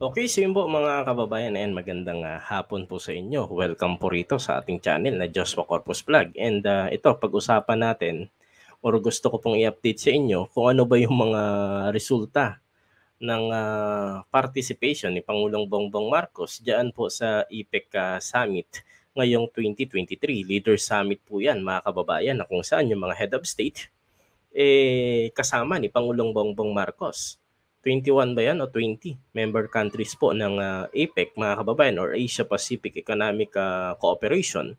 Okay, so yun po mga kababayan, and magandang uh, hapon po sa inyo. Welcome po rito sa ating channel na Joshua Corpus Vlog. And uh, ito, pag-usapan natin, or gusto ko pong i-update sa inyo kung ano ba yung mga resulta ng uh, participation ni Pangulong Bongbong Marcos diyan po sa IPEC uh, Summit ngayong 2023. Leader Summit po yan mga kababayan na kung saan yung mga head of state eh, kasama ni Pangulong Bongbong Marcos. 21 ba yan o 20 member countries po ng uh, ah, APEC mga kababayan or Asia Pacific Economic uh, Cooperation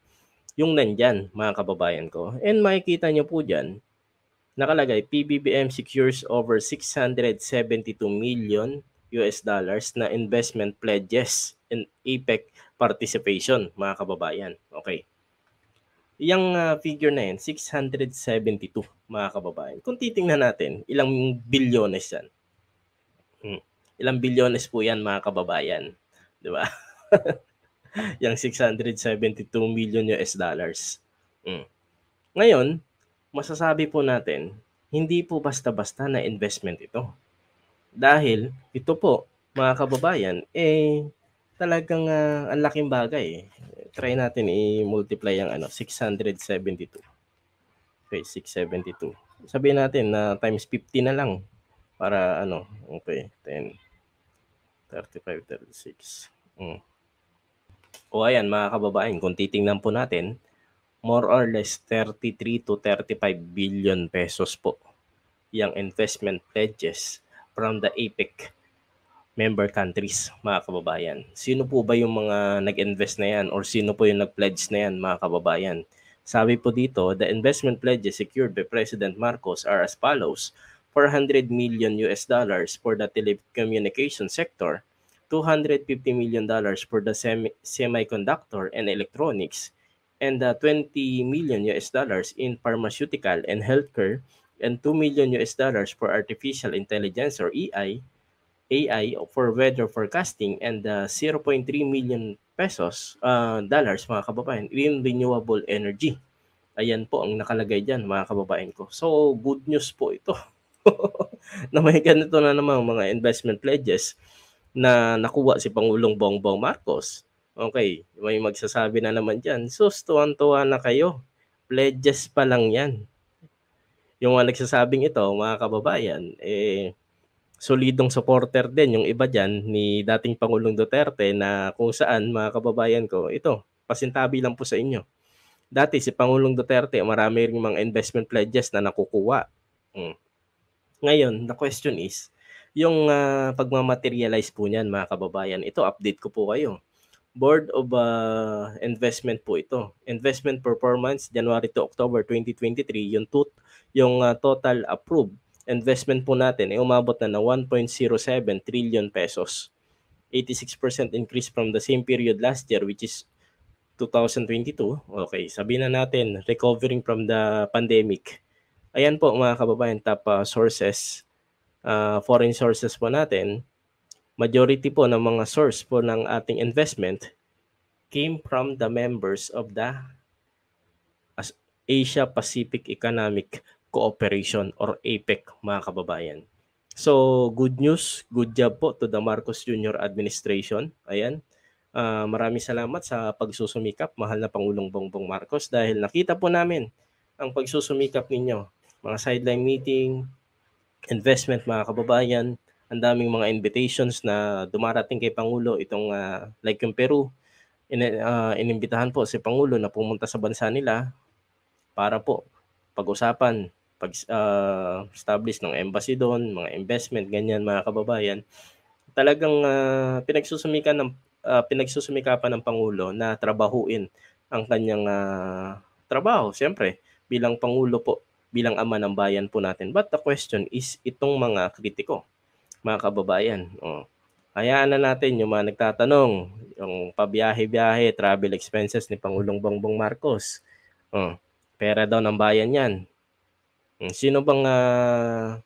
yung nandyan mga kababayan ko. And makikita nyo po dyan, nakalagay PBBM secures over 672 million US dollars na investment pledges in APEC participation mga kababayan. Okay. Yung uh, ah, figure na yan, 672 mga kababayan. Kung titingnan natin, ilang bilyones yan Hmm. Ilang bilyones po yan mga kababayan. Di ba? yung 672 million US dollars. Mm. Ngayon, masasabi po natin, hindi po basta-basta na investment ito. Dahil ito po, mga kababayan, eh talagang uh, ang laking bagay. Try natin i-multiply ang ano, 672. Okay, 672. Sabihin natin na uh, times 50 na lang. Para ano, okay, 10, 35, 36. Mm. O ayan, mga kababayan, kung titingnan po natin, more or less 33 to 35 billion pesos po yung investment pledges from the APEC member countries, mga kababayan. Sino po ba yung mga nag-invest na yan or sino po yung nag-pledge na yan, mga kababayan? Sabi po dito, the investment pledges secured by President Marcos are as follows. 400 million US dollars for the telecommunication sector, 250 million dollars for the semi- semiconductor and electronics, and uh, 20 million US dollars in pharmaceutical and healthcare, and 2 million US dollars for artificial intelligence or AI, e AI for weather forecasting, and uh, 0.3 million pesos uh, dollars mga kababayan in renewable energy. Ayan po ang nakalagay diyan mga kababayan ko. So good news po ito. na may ganito na naman mga investment pledges na nakuha si Pangulong Bongbong Marcos. Okay, may magsasabi na naman dyan. So, tuwan-tuwa na kayo. Pledges pa lang yan. Yung mga nagsasabing ito, mga kababayan, eh, solidong supporter din yung iba dyan ni dating Pangulong Duterte na kung saan, mga kababayan ko, ito, pasintabi lang po sa inyo. Dati si Pangulong Duterte, marami rin mga investment pledges na nakukuha. Hmm ngayon, the question is, yung uh, pagmamaterialize po niyan mga kababayan, ito update ko po kayo. Board of uh, Investment po ito. Investment Performance January to October 2023, yung, tut- yung uh, total approved investment po natin ay eh, umabot na ng 1.07 trillion pesos. 86% increase from the same period last year which is 2022. Okay, sabihin na natin recovering from the pandemic Ayan po mga kababayan, top uh, sources, uh, foreign sources po natin. Majority po ng mga source po ng ating investment came from the members of the Asia Pacific Economic Cooperation or APEC mga kababayan. So good news, good job po to the Marcos Jr. administration. Ayan. Uh, maraming salamat sa pagsusumikap, mahal na Pangulong Bongbong Marcos dahil nakita po namin ang pagsusumikap ninyo mga sideline meeting, investment mga kababayan, ang daming mga invitations na dumarating kay Pangulo itong uh, like yung Peru, in, uh, ah, inimbitahan po si Pangulo na pumunta sa bansa nila para po pag-usapan, pag uh, establish ng embassy doon, mga investment ganyan mga kababayan. Talagang uh, pinagsusumika ng uh, pinagsusumikapan ng pangulo na trabahuin ang kanyang uh, trabaho, siyempre bilang pangulo po bilang ama ng bayan po natin. But the question is itong mga kritiko, mga kababayan. Oh. Hayaan na natin yung mga nagtatanong, yung pabiyahe-biyahe, travel expenses ni Pangulong Bongbong Marcos. Oh. Pera daw ng bayan yan. Hmm, sino bang uh,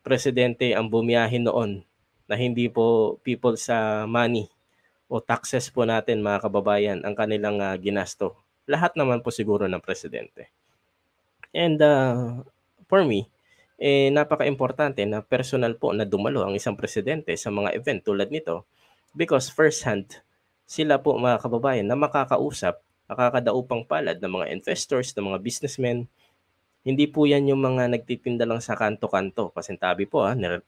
presidente ang bumiyahin noon na hindi po people sa money o taxes po natin mga kababayan ang kanilang uh, ginasto? Lahat naman po siguro ng presidente. And uh, for me, eh, napaka-importante na personal po na dumalo ang isang presidente sa mga event tulad nito because firsthand, sila po mga kababayan na makakausap, makakadaupang palad ng mga investors, ng mga businessmen. Hindi po yan yung mga nagtitinda lang sa kanto-kanto. Pasintabi po ha, ah, nire-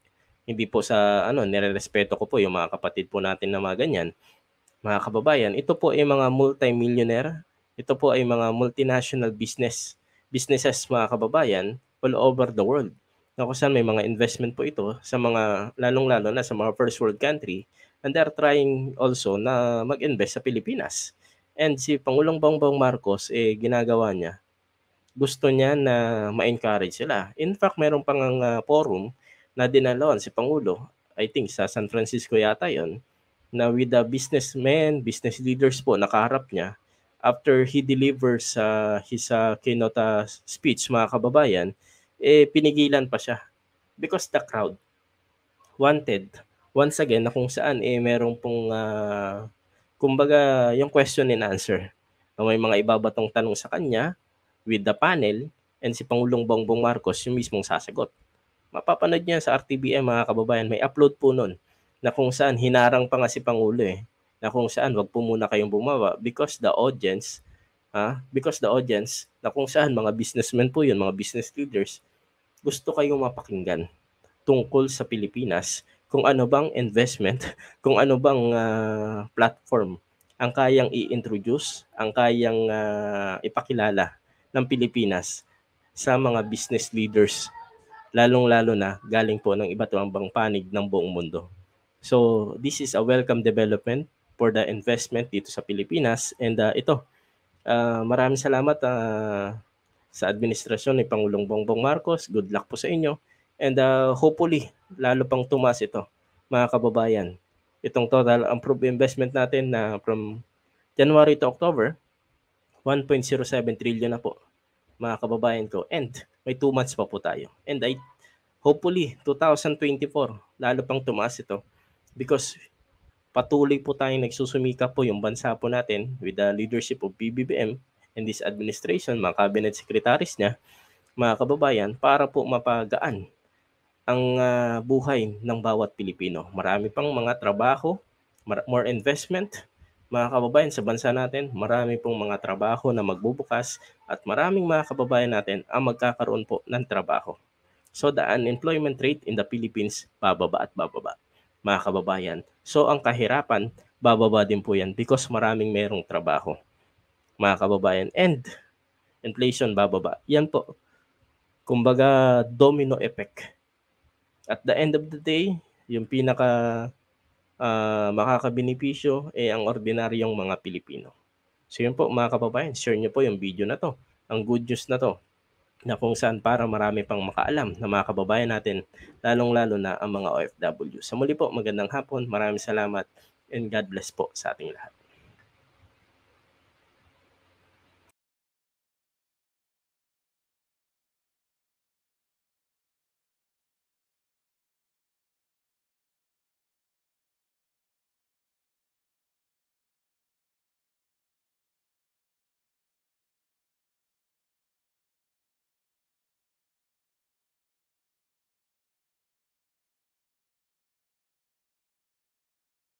hindi po sa ano, nirerespeto ko po yung mga kapatid po natin na mga ganyan. Mga kababayan, ito po ay mga multimillionaire, ito po ay mga multinational business businesses mga kababayan all over the world na kung saan may mga investment po ito sa mga lalong-lalo na sa mga first world country and they are trying also na mag-invest sa Pilipinas. And si Pangulong Bongbong Marcos eh ginagawa niya gusto niya na ma-encourage sila. In fact, meron pang uh, ah, forum na dinalon si Pangulo, I think sa San Francisco yata yon na with the businessmen, business leaders po nakaharap niya after he delivers uh, his uh, keynote uh, speech mga kababayan, eh pinigilan pa siya because the crowd wanted once again na kung saan eh merong pong uh, kumbaga yung question and answer na may mga ibabatong tanong sa kanya with the panel and si Pangulong Bongbong Marcos yung mismong sasagot. Mapapanood niya sa RTBM mga kababayan, may upload po nun na kung saan hinarang pa nga si Pangulo eh na kung saan wag po muna kayong bumaba because the audience ha? because the audience na kung saan mga businessmen po yun, mga business leaders, gusto kayong mapakinggan tungkol sa Pilipinas, kung ano bang investment, kung ano bang uh, platform ang kayang i-introduce, ang kayang uh, ipakilala ng Pilipinas sa mga business leaders, lalong-lalo na galing po ng iba't ibang panig ng buong mundo. So, this is a welcome development for the investment dito sa Pilipinas. And uh, ito, uh, maraming salamat uh, sa administrasyon ni Pangulong Bongbong Marcos. Good luck po sa inyo. And uh, hopefully, lalo pang tumas ito, mga kababayan. Itong total approved investment natin na uh, from January to October, 1.07 trillion na po, mga kababayan ko. And may 2 months pa po tayo. And I hopefully 2024 lalo pang tumaas ito because patuloy po tayong nagsusumika po yung bansa po natin with the leadership of PBBM and this administration, mga cabinet secretaries niya, mga kababayan, para po mapagaan ang uh, buhay ng bawat Pilipino. Marami pang mga trabaho, more investment, mga kababayan sa bansa natin, marami pong mga trabaho na magbubukas at maraming mga kababayan natin ang magkakaroon po ng trabaho. So the unemployment rate in the Philippines bababa at bababa mga kababayan. So ang kahirapan, bababa din po yan because maraming merong trabaho, mga kababayan. And inflation bababa. Yan po. Kumbaga domino effect. At the end of the day, yung pinaka uh, makakabenepisyo eh ang ordinaryong mga Pilipino. So yun po mga kababayan, share nyo po yung video na to, ang good news na to, na kung saan para marami pang makaalam na mga kababayan natin, lalong-lalo na ang mga OFW. Sa muli po, magandang hapon, maraming salamat, and God bless po sa ating lahat.